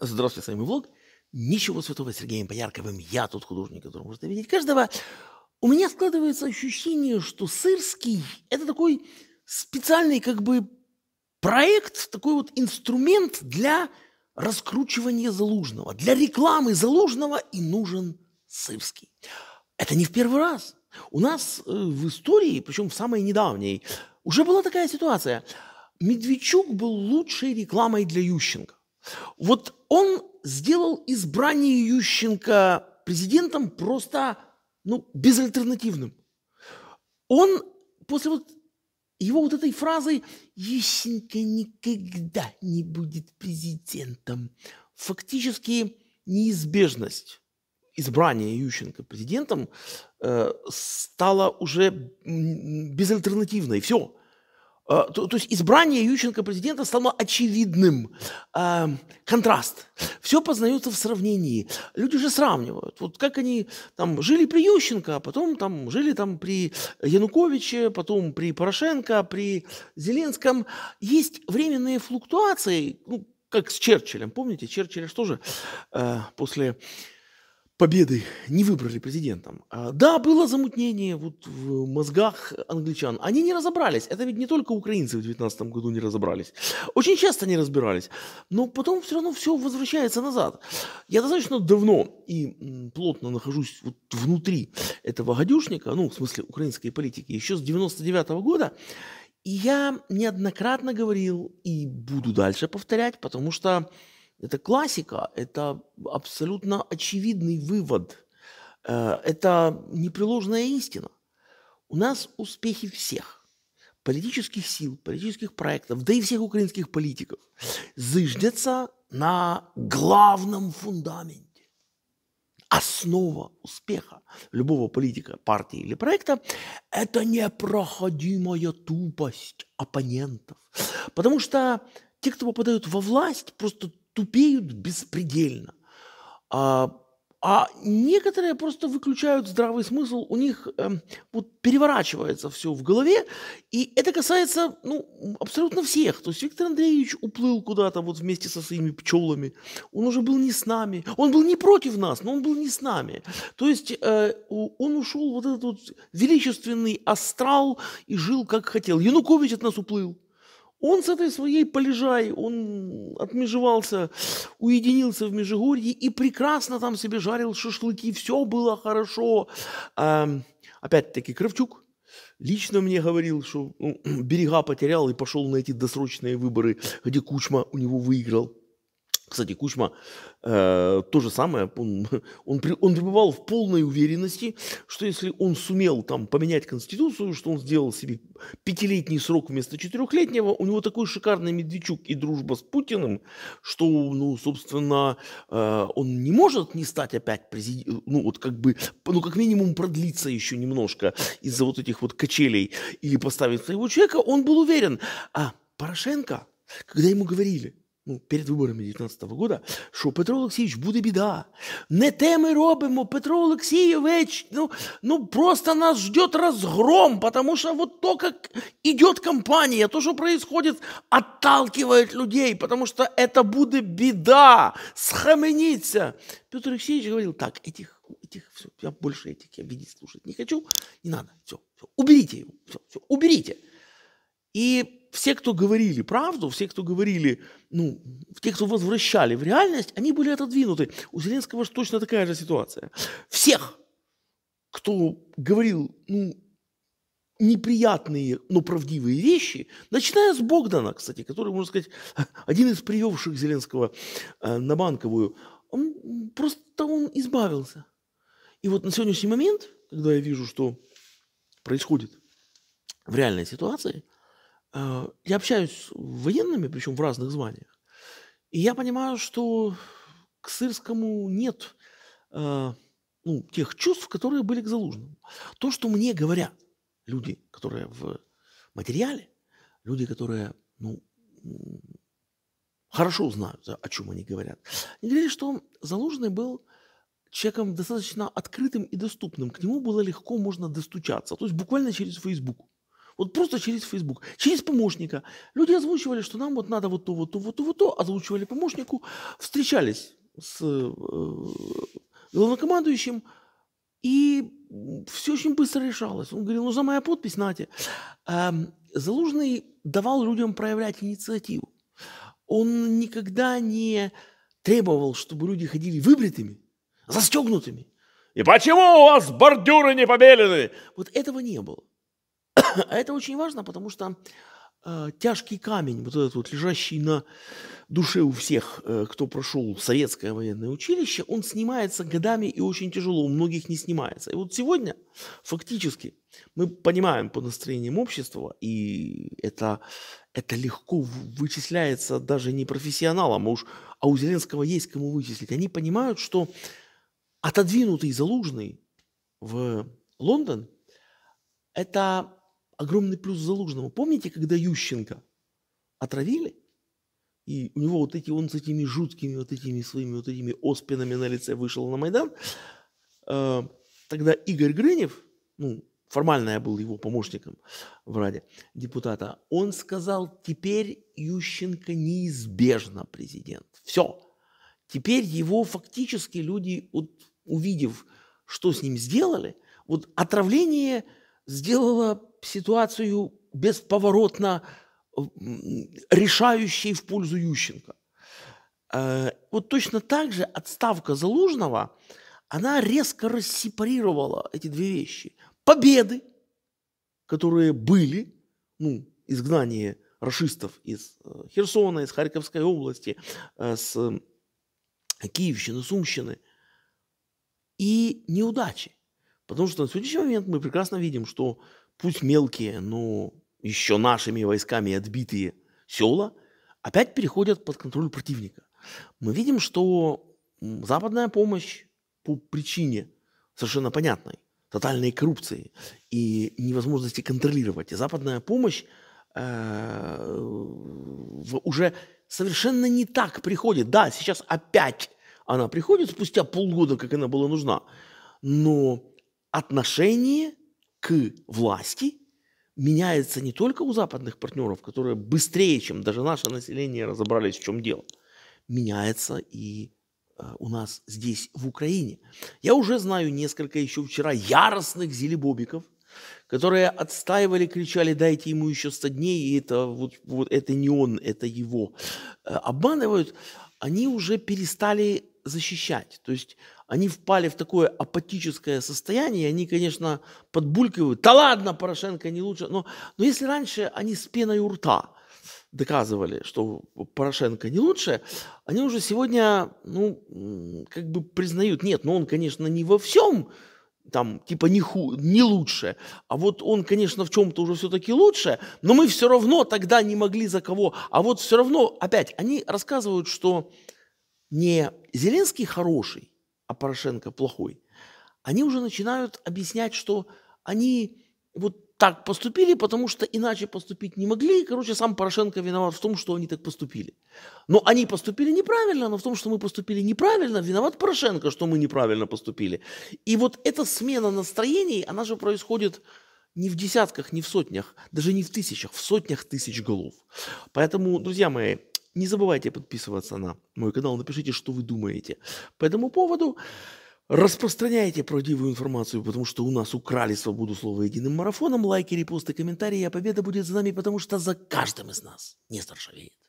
Здравствуйте, с вами влог. Ничего святого Сергеем Поярковым, я тот художник, который может видеть каждого. У меня складывается ощущение, что Сырский – это такой специальный как бы проект, такой вот инструмент для раскручивания Залужного. Для рекламы Залужного и нужен Сырский. Это не в первый раз. У нас э, в истории, причем в самой недавней, уже была такая ситуация. Медведчук был лучшей рекламой для Ющенко. Вот он сделал избрание Ющенко президентом просто ну, безальтернативным. Он после вот его вот этой фразой «Ющенко никогда не будет президентом» фактически неизбежность избрания Ющенко президентом э, стала уже безальтернативной. Все, Э, то, то есть избрание Ющенко президента стало очевидным. Э, контраст. Все познается в сравнении. Люди же сравнивают. Вот как они там жили при Ющенко, а потом там жили там при Януковиче, потом при Порошенко, при Зеленском. Есть временные флуктуации, ну, как с Черчиллем. Помните, Черчилль что же э, после победы не выбрали президентом. А, да, было замутнение вот в мозгах англичан. Они не разобрались. Это ведь не только украинцы в 2019 году не разобрались. Очень часто не разбирались. Но потом все равно все возвращается назад. Я достаточно давно и плотно нахожусь вот внутри этого гадюшника, ну, в смысле украинской политики, еще с 99 -го года. И я неоднократно говорил и буду дальше повторять, потому что это классика, это абсолютно очевидный вывод, э, это непреложная истина. У нас успехи всех политических сил, политических проектов, да и всех украинских политиков зыждется на главном фундаменте. Основа успеха любого политика, партии или проекта – это непроходимая тупость оппонентов. Потому что те, кто попадают во власть, просто тупеют беспредельно. А, а некоторые просто выключают здравый смысл, у них э, вот переворачивается все в голове, и это касается ну, абсолютно всех. То есть Виктор Андреевич уплыл куда-то вот вместе со своими пчелами, он уже был не с нами, он был не против нас, но он был не с нами. То есть э, он ушел вот этот вот величественный астрал и жил как хотел. Янукович от нас уплыл. Он с этой своей полежай, он отмежевался, уединился в Межигорье и прекрасно там себе жарил шашлыки, все было хорошо. А, опять-таки Кравчук лично мне говорил, что ну, берега потерял и пошел на эти досрочные выборы, где Кучма у него выиграл. Кстати, Кучма э, то же самое, он, он, он пребывал в полной уверенности, что если он сумел там поменять конституцию, что он сделал себе пятилетний срок вместо четырехлетнего, у него такой шикарный Медведчук и дружба с Путиным, что, ну, собственно, э, он не может не стать опять президентом, ну, вот как бы, ну, как минимум продлиться еще немножко из-за вот этих вот качелей или поставить своего человека, он был уверен, а Порошенко, когда ему говорили – ну, перед виборами 2019 года, що Петро Олексійович буде біда. Не те ми робимо, Петро Олексійович, ну, ну просто нас ждет разгром, потому що вот то, как идет компания, то, що происходит, отталкивает людей, потому что это буде біда, схаменіться. Петр Олексійович говорив, так, этих, этих, все, я больше этих, я бедить слушать не хочу, не надо, все, все уберите его, все, все, уберите. И все, кто говорили правду, все, кто говорили, ну, те, кто возвращали в реальность, они были отодвинуты. У Зеленского же точно такая же ситуация. Всех, кто говорил, ну, неприятные, но правдивые вещи, начиная с Богдана, кстати, который, можно сказать, один из привевших Зеленского э, на Банковую, он просто он избавился. И вот на сегодняшний момент, когда я вижу, что происходит в реальной ситуации, Э, я общаюсь с военными, причем в разных званиях, и я понимаю, что к Сырскому нет э, ну, тех чувств, которые были к Залужному. То, что мне говорят люди, которые в материале, люди, которые ну, хорошо знают, о чем они говорят, они говорили, что Залужный был человеком достаточно открытым и доступным. К нему было легко можно достучаться, то есть буквально через Facebook. Вот просто через Facebook, через помощника. Люди озвучивали, что нам вот надо вот то, вот то, вот то, вот то, озвучивали помощнику, встречались с э, главнокомандующим, и все очень быстро решалось. Он говорил, нужна моя подпись, Натя". Э, эм, Залужный давал людям проявлять инициативу. Он никогда не требовал, чтобы люди ходили выбритыми, застегнутыми. И почему у вас бордюры не побелены? Вот этого не было. А это очень важно, потому что э, тяжкий камень, вот этот вот лежащий на душе у всех, э, кто прошел советское военное училище, он снимается годами и очень тяжело, у многих не снимается. И вот сегодня фактически мы понимаем по настроениям общества, и это, это легко вычисляется даже не профессионалам, а уж а у Зеленского есть кому вычислить. Они понимают, что отодвинутый залужный в Лондон – это огромный плюс Залужному. Помните, когда Ющенко отравили? И у него вот эти, он с этими жуткими вот этими своими вот этими оспинами на лице вышел на Майдан. А, тогда Игорь Грынев, ну, формально я был его помощником в Раде депутата, он сказал, теперь Ющенко неизбежно президент. Все. Теперь его фактически люди, вот, увидев, что с ним сделали, вот отравление сделало ситуацию бесповоротно решающей в пользу Ющенко. Э, вот точно так же отставка Залужного, она резко рассепарировала эти две вещи. Победы, которые были, ну, изгнание расистов из э, Херсона, из Харьковской области, э, с Киевщины, Сумщины, и неудачи. Потому что на сегодняшний момент мы прекрасно видим, что пусть мелкие, но еще нашими войсками отбитые села, опять переходят под контроль противника. Мы видим, что западная помощь по причине совершенно понятной, тотальной коррупции и невозможности контролировать. И западная помощь э, уже совершенно не так приходит. Да, сейчас опять она приходит спустя полгода, как она была нужна, но отношения к власти меняется не только у западных партнеров, которые быстрее, чем даже наше население разобрались, в чем дело, меняется и э, у нас здесь, в Украине. Я уже знаю несколько еще вчера яростных зелебобиков, которые отстаивали, кричали, дайте ему еще 100 дней, и это, вот, вот, это не он, это его. Э, обманывают, они уже перестали защищать. То есть они впали в такое апатическое состояние, они, конечно, подбулькивают. Да ладно, Порошенко не лучше. Но, но если раньше они с пеной у рта доказывали, что Порошенко не лучше, они уже сегодня, ну, как бы признают, нет, но ну он, конечно, не во всем, там, типа, не, ху, не лучше, а вот он, конечно, в чем-то уже все-таки лучше, но мы все равно тогда не могли за кого, а вот все равно, опять, они рассказывают, что не Зеленский хороший, а Порошенко плохой, они уже начинают объяснять, что они вот так поступили, потому что иначе поступить не могли. короче, сам Порошенко виноват в том, что они так поступили. Но они поступили неправильно, но в том, что мы поступили неправильно, виноват Порошенко, что мы неправильно поступили. И вот эта смена настроений, она же происходит не в десятках, не в сотнях, даже не в тысячах, в сотнях тысяч голов. Поэтому, друзья мои, не забывайте подписываться на мой канал, напишите, что вы думаете по этому поводу. Распространяйте правдивую информацию, потому что у нас украли свободу слова единым марафоном. Лайки, репосты, комментарии, а победа будет за нами, потому что за каждым из нас не старшавеет.